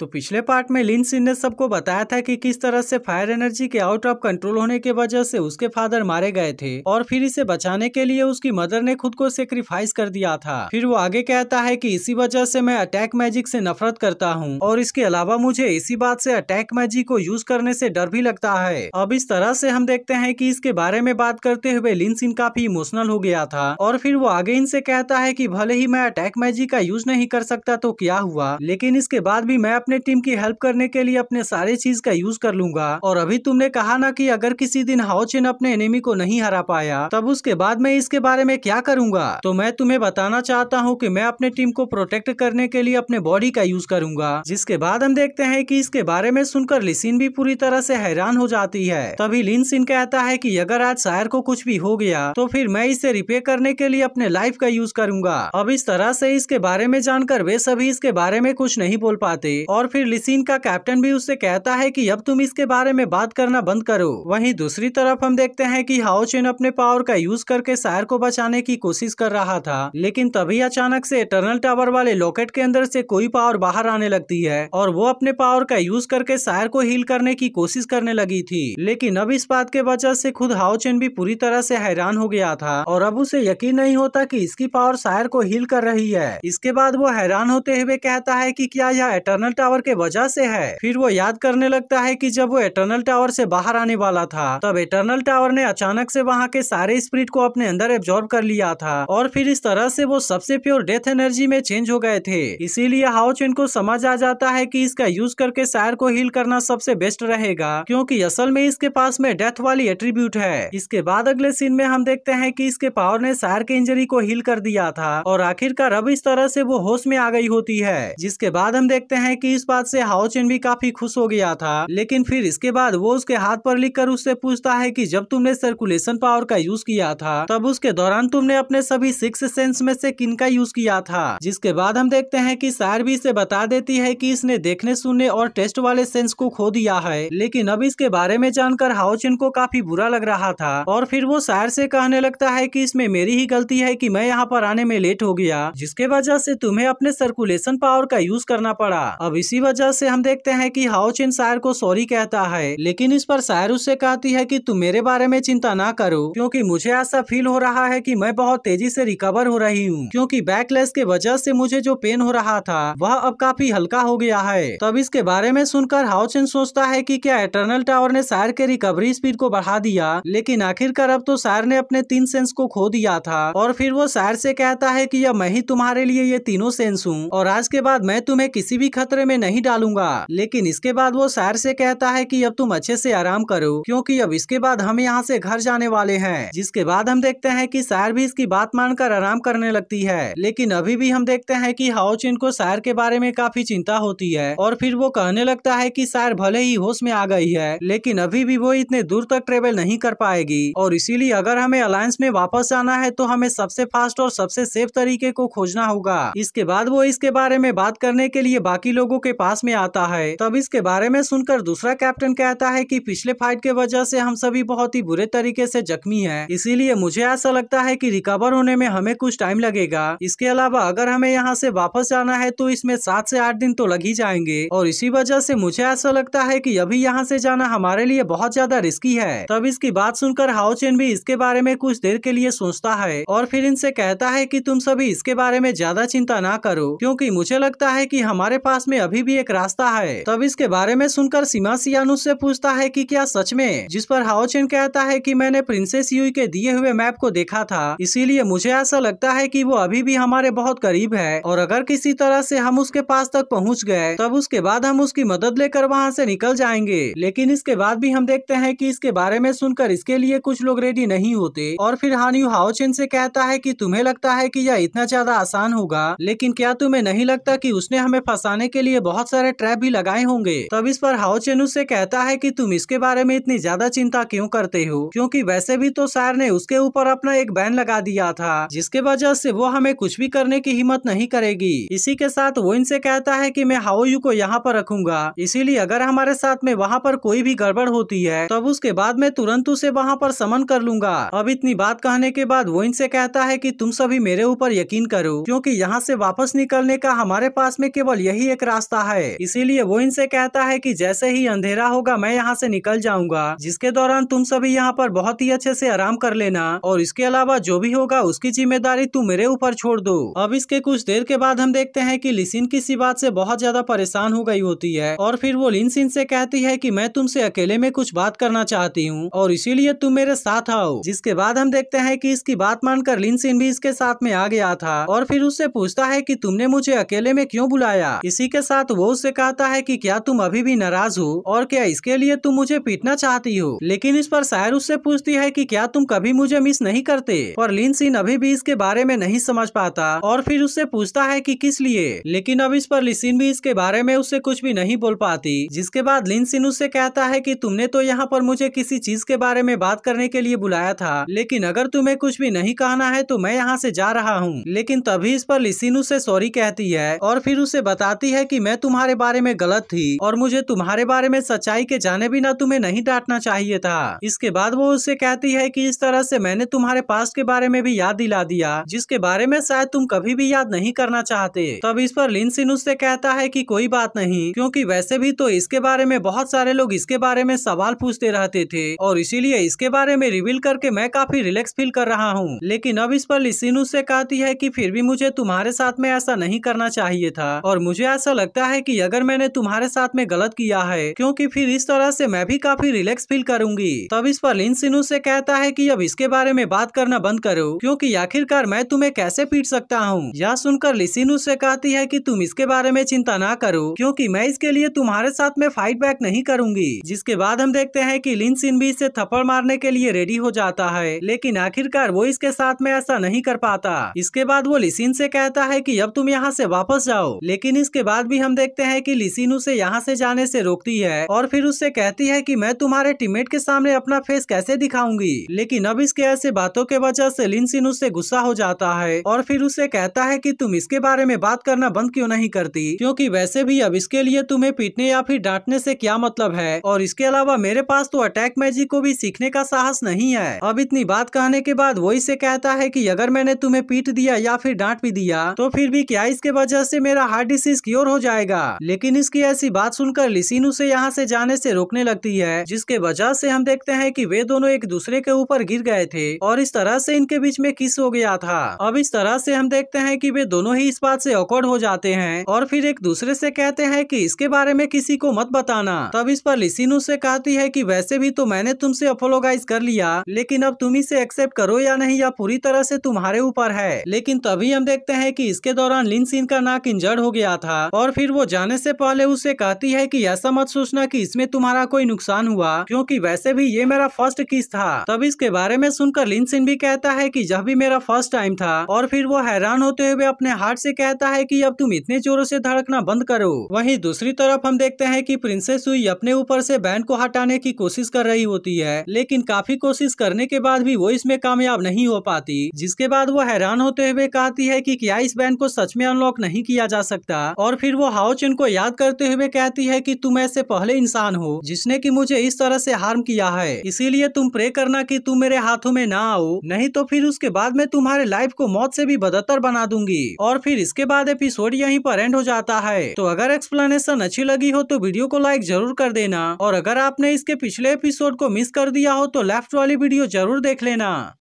तो पिछले पार्ट में लिन सिंह ने सबको बताया था कि किस तरह से फायर एनर्जी के आउट ऑफ कंट्रोल होने के वजह से उसके फादर मारे गए थे और फिर इसे बचाने के लिए उसकी मदर ने खुद को सेक्रीफाइस कर दिया था फिर वो आगे कहता है कि इसी वजह से मैं अटैक मैजिक से नफरत करता हूँ और इसके अलावा मुझे इसी बात से अटैक मैजिक को यूज करने से डर भी लगता है अब इस तरह से हम देखते हैं की इसके बारे में बात करते हुए लिन सिंह काफी इमोशनल हो गया था और फिर वो आगे इनसे कहता है की भले ही मैं अटैक मैजिक का यूज नहीं कर सकता तो क्या हुआ लेकिन इसके बाद भी मैं अपने टीम की हेल्प करने के लिए अपने सारे चीज का यूज कर लूंगा और अभी तुमने कहा ना कि अगर किसी दिन हाउचिन अपने एनिमी को नहीं हरा पाया तब उसके बाद मैं इसके बारे में क्या करूंगा तो मैं तुम्हें बताना चाहता हूँ की मैं अपने टीम को प्रोटेक्ट करने के लिए अपने बॉडी का यूज करूंगा जिसके बाद हम देखते हैं की इसके बारे में सुनकर लिसिन भी पूरी तरह से हैरान हो जाती है तभी लिन सिंह कहता है की अगर आज शायर को कुछ भी हो गया तो फिर मैं इसे रिपेयर करने के लिए अपने लाइफ का यूज करूंगा अब इस तरह से इसके बारे में जानकर वे सभी इसके बारे में कुछ नहीं बोल पाते और फिर लिसिन का कैप्टन भी उससे कहता है कि अब तुम इसके बारे में बात करना बंद करो वहीं दूसरी तरफ हम देखते हैं कि चेन अपने पावर का यूज करके सायर को बचाने की कोशिश कर रहा था लेकिन तभी अचानक से टर्नल टावर वाले लॉकेट के अंदर से कोई पावर बाहर आने लगती है और वो अपने पावर का यूज करके सायर को हील करने की कोशिश करने लगी थी लेकिन अब इस बात के वजह ऐसी खुद चेन भी पूरी तरह ऐसी हैरान हो गया था और अब उसे यकीन नहीं होता की इसकी पावर सायर को हील कर रही है इसके बाद वो हैरान होते हुए कहता है की क्या यह एटर्नल टावर के वजह से है फिर वो याद करने लगता है कि जब वो एटर्नल टावर से बाहर आने वाला था तब एटर्नल टावर ने अचानक से वहाँ के सारे स्प्रिट को अपने अंदर एब्जॉर्ब कर लिया था और फिर इस तरह से वो सबसे प्योर डेथ एनर्जी में चेंज हो गए थे इसीलिए हाउच इनको समझ आ जाता है की इसका यूज करके सायर को हील करना सबसे बेस्ट रहेगा क्यूँकी असल में इसके पास में डेथ वाली एट्रीब्यूट है इसके बाद अगले सीन में हम देखते हैं की इसके पावर ने सायर के इंजरी को हील कर दिया था और आखिरकार अब इस तरह से वो होश में आ गई होती है जिसके बाद हम देखते हैं कि इस बात से हाओ चेन भी काफी खुश हो गया था लेकिन फिर इसके बाद वो उसके हाथ पर लिख कर उससे पूछता है कि जब तुमने सर्कुलेशन पावर का यूज किया था तब उसके दौरान तुमने अपने सभी सिक्स सेंस में से किन का यूज किया था जिसके बाद हम देखते हैं कि सार भी इसे बता देती है कि इसने देखने सुनने और टेस्ट वाले सेंस को खो दिया है लेकिन अब इसके बारे में जानकर हाओचिन को काफी बुरा लग रहा था और फिर वो सार से कहने लगता है कि इसमें मेरी ही गलती है कि मैं यहाँ पर आने में लेट हो गया जिसके वजह से तुम्हें अपने सर्कुलेशन पावर का यूज करना पड़ा अब इसी वजह से हम देखते हैं कि हाउचिन शायर को सॉरी कहता है लेकिन इस पर शायर उससे कहती है कि तुम मेरे बारे में चिंता ना करो क्योंकि मुझे ऐसा फील हो रहा है कि मैं बहुत तेजी से रिकवर हो रही हूँ क्योंकि बैकलेस के वजह से मुझे जो पेन हो रहा था वह अब काफी हल्का हो गया है तब इसके बारे में सुनकर चिन सोचता है की क्या इटर्नल टावर ने शायर के रिकवरी स्पीड को बढ़ा दिया लेकिन आखिरकार अब तो शायर ने अपने तीन सेंस को खो दिया था और फिर वो शायर से कहता है की अब मैं ही तुम्हारे लिए ये तीनों सेंस हूँ और आज के बाद मैं तुम्हें किसी भी खतरे में में नहीं डालूंगा लेकिन इसके बाद वो सैर से कहता है कि अब तुम अच्छे से आराम करो क्योंकि अब इसके बाद हम यहाँ से घर जाने वाले हैं जिसके बाद हम देखते हैं कि सैर भी इसकी बात मानकर आराम करने लगती है लेकिन अभी भी हम देखते हैं कि हाओचिन को सैर के बारे में काफी चिंता होती है और फिर वो कहने लगता है की सैर भले ही होश में आ गई है लेकिन अभी भी वो इतने दूर तक ट्रेवल नहीं कर पाएगी और इसीलिए अगर हमें अलायंस में वापस जाना है तो हमें सबसे फास्ट और सबसे सेफ तरीके को खोजना होगा इसके बाद वो इसके बारे में बात करने के लिए बाकी लोगों के पास में आता है तब इसके बारे में सुनकर दूसरा कैप्टन कहता है की पिछले फाइट के वजह से हम सभी बहुत ही बुरे तरीके से जख्मी है इसीलिए मुझे ऐसा लगता है की रिकवर होने में हमें कुछ टाइम लगेगा इसके अलावा अगर हमें यहाँ से वापस जाना है तो इसमें सात से आठ दिन तो लग ही जाएंगे और इसी वजह से मुझे ऐसा लगता है की अभी यहाँ से जाना हमारे लिए बहुत ज्यादा रिस्की है तब इसकी बात सुनकर हाउचेन भी इसके बारे में कुछ देर के लिए सोचता है और फिर इनसे कहता है की तुम सभी इसके बारे में ज्यादा चिंता ना करो क्योंकि मुझे लगता है कि हमारे पास में अभी भी एक रास्ता है तब इसके बारे में सुनकर सीमा सियानु ऐसी पूछता है कि क्या सच में जिस पर चेन कहता है कि मैंने प्रिंसेस यू के दिए हुए मैप को देखा था इसीलिए मुझे ऐसा लगता है कि वो अभी भी हमारे बहुत करीब है और अगर किसी तरह से हम उसके पास तक पहुँच गए तब उसके बाद हम उसकी मदद लेकर वहाँ ऐसी निकल जाएंगे लेकिन इसके बाद भी हम देखते हैं कि इसके बारे में सुनकर इसके लिए कुछ लोग रेडी नहीं होते और फिर हानियू हाओचेन से कहता है कि तुम्हें लगता है कि यह इतना ज्यादा आसान होगा लेकिन क्या तुम्हें नहीं लगता कि उसने हमें फंसाने के लिए लिए बहुत सारे ट्रैप भी लगाए होंगे तब इस पर हाउ चेन उससे कहता है की तुम इसके बारे में इतनी ज्यादा चिंता क्यों करते हो क्यूँकी वैसे भी तो सैर ने उसके ऊपर अपना एक बैन लगा दिया था जिसके वजह से वो हमें कुछ भी करने की हिम्मत नहीं करेगी इसी के साथ वो इनसे कहता है की मैं यू को यहाँ पर रखूंगा इसीलिए अगर हमारे साथ में वहाँ पर कोई भी गड़बड़ होती है तब उसके बाद में तुरंत उसे वहाँ पर समन कर लूंगा अब इतनी बात कहने के बाद वो इनसे कहता है की तुम सभी मेरे ऊपर यकीन करो क्यूँकी यहाँ ऐसी वापस निकलने का हमारे पास में केवल यही एक रास्ता रास्ता है इसीलिए वो इनसे कहता है कि जैसे ही अंधेरा होगा मैं यहाँ से निकल जाऊंगा जिसके दौरान तुम सभी यहाँ पर बहुत ही अच्छे से आराम कर लेना और इसके अलावा जो भी होगा उसकी जिम्मेदारी तुम मेरे ऊपर छोड़ दो अब इसके कुछ देर के बाद हम देखते हैं कि लिसिन किसी बात से बहुत ज्यादा परेशान हो गई होती है और फिर वो सिंह से कहती है कि मैं तुमसे अकेले में कुछ बात करना चाहती हूँ और इसीलिए तुम मेरे साथ आओ जिसके बाद हम देखते हैं कि इसकी बात मानकर लिनसिन भी इसके साथ में आ गया था और फिर उससे पूछता है कि तुमने मुझे अकेले में क्यों बुलाया इसी के साथ साथ तो वो उससे कहता है कि क्या तुम अभी भी नाराज हो और क्या इसके लिए तुम मुझे पीटना चाहती हो लेकिन इस पर शायर उससे पूछती है कि क्या तुम कभी मुझे मिस नहीं करते पर लिन सिन अभी भी इसके बारे में नहीं समझ पाता और फिर उससे पूछता है कि किस लिए लेकिन अब इस पर लिसिन भी इसके बारे में उससे कुछ भी नहीं बोल पाती जिसके बाद लिन सिन उससे कहता है की तुमने तो यहाँ पर मुझे किसी चीज के बारे में बात करने के लिए बुलाया था लेकिन अगर तुम्हें कुछ भी नहीं कहना है तो मैं यहाँ से जा रहा हूँ लेकिन तभी इस पर लिसिन उससे सॉरी कहती है और फिर उसे बताती है की मैं तुम्हारे बारे में गलत थी और मुझे तुम्हारे बारे में सच्चाई के जाने बिना तुम्हें नहीं डांटना चाहिए था इसके बाद वो उससे कहती है कि इस तरह से मैंने तुम्हारे पास के बारे में भी याद दिला दिया जिसके बारे में शायद तुम कभी भी याद नहीं करना चाहते तब इस पर लिनसिन उससे कहता है की कोई बात नहीं क्यूँकी वैसे भी तो इसके बारे में बहुत सारे लोग इसके बारे में सवाल पूछते रहते थे और इसीलिए इसके बारे में रिवील करके मैं काफी रिलैक्स फील कर रहा हूँ लेकिन अब इस पर लिसिन उससे कहती है की फिर भी मुझे तुम्हारे साथ में ऐसा नहीं करना चाहिए था और मुझे ऐसा लगता लगता है कि अगर मैंने तुम्हारे साथ में गलत किया है क्योंकि फिर इस तरह से मैं भी काफी रिलैक्स फील करूंगी तब इस पर लिन सिनू से कहता है कि अब इसके बारे में बात करना बंद करो क्योंकि आखिरकार मैं तुम्हें कैसे पीट सकता हूँ यह सुनकर लिसिनू से कहती है की तुम इसके बारे में चिंता न करो क्यूँकी मैं इसके लिए तुम्हारे साथ में फाइट बैक नहीं करूंगी जिसके बाद हम देखते हैं की लिन सिन भी इसे थप्पड़ मारने के लिए रेडी हो जाता है लेकिन आखिरकार वो इसके साथ में ऐसा नहीं कर पाता इसके बाद वो लिसिन से कहता है कि अब तुम यहाँ से वापस जाओ लेकिन इसके बाद भी हम देखते हैं कि लिसिन उसे यहाँ से जाने से रोकती है और फिर उससे कहती है कि मैं तुम्हारे टीममेट के सामने अपना फेस कैसे दिखाऊंगी लेकिन अब इसके ऐसे बातों के वजह से लिनसिन उससे गुस्सा हो जाता है और फिर उसे कहता है कि तुम इसके बारे में बात करना बंद क्यों नहीं करती क्योंकि वैसे भी अब इसके लिए तुम्हें पीटने या फिर डांटने से क्या मतलब है और इसके अलावा मेरे पास तो अटैक मैजिक को भी सीखने का साहस नहीं है अब इतनी बात कहने के बाद वो इसे कहता है की अगर मैंने तुम्हें पीट दिया या फिर डांट भी दिया तो फिर भी क्या इसके वजह से मेरा हार्ट डिसीज क्योर हो जाए जाएगा लेकिन इसकी ऐसी बात सुनकर लिसिन उसे यहाँ से जाने से रोकने लगती है जिसके वजह से हम देखते हैं कि वे दोनों एक दूसरे के ऊपर गिर गए थे और इस तरह से इनके बीच में किस हो गया था अब इस तरह से हम देखते हैं कि वे दोनों ही इस बात से ऑकवर्ड हो जाते हैं और फिर एक दूसरे से कहते हैं कि इसके बारे में किसी को मत बताना तब इस पर लिसिन उसे कहती है कि वैसे भी तो मैंने तुमसे अपोलोगाइज कर लिया लेकिन अब तुम इसे एक्सेप्ट करो या नहीं या पूरी तरह से तुम्हारे ऊपर है लेकिन तभी हम देखते हैं कि इसके दौरान लिन सिन का नाक इंजर्ड हो गया था और फिर फिर वो जाने से पहले उसे कहती है कि ऐसा मत सोचना कि इसमें तुम्हारा कोई नुकसान हुआ क्योंकि वैसे भी ये मेरा फर्स्ट किस था तब इसके बारे में सुनकर लिनसिन भी कहता है कि जब भी मेरा फर्स्ट टाइम था और फिर वो हैरान होते हुए अपने हार्ट से कहता है कि अब तुम इतने जोरों से धड़कना बंद करो वहीं दूसरी तरफ हम देखते हैं कि प्रिंसेस हुई अपने ऊपर से बैंड को हटाने की कोशिश कर रही होती है लेकिन काफी कोशिश करने के बाद भी वो इसमें कामयाब नहीं हो पाती जिसके बाद वो हैरान होते हुए कहती है कि क्या इस बैंड को सच में अनलॉक नहीं किया जा सकता और फिर वो वो हाउच इनको याद करते हुए कहती है कि तुम ऐसे पहले इंसान हो जिसने कि मुझे इस तरह से हार्म किया है इसीलिए तुम प्रे करना कि तुम मेरे हाथों में ना आओ नहीं तो फिर उसके बाद में तुम्हारे लाइफ को मौत से भी बदतर बना दूंगी और फिर इसके बाद एपिसोड यहीं पर एंड हो जाता है तो अगर एक्सप्लेनेशन अच्छी लगी हो तो वीडियो को लाइक जरूर कर देना और अगर आपने इसके पिछले एपिसोड को मिस कर दिया हो तो लेफ्ट वाली वीडियो जरूर देख लेना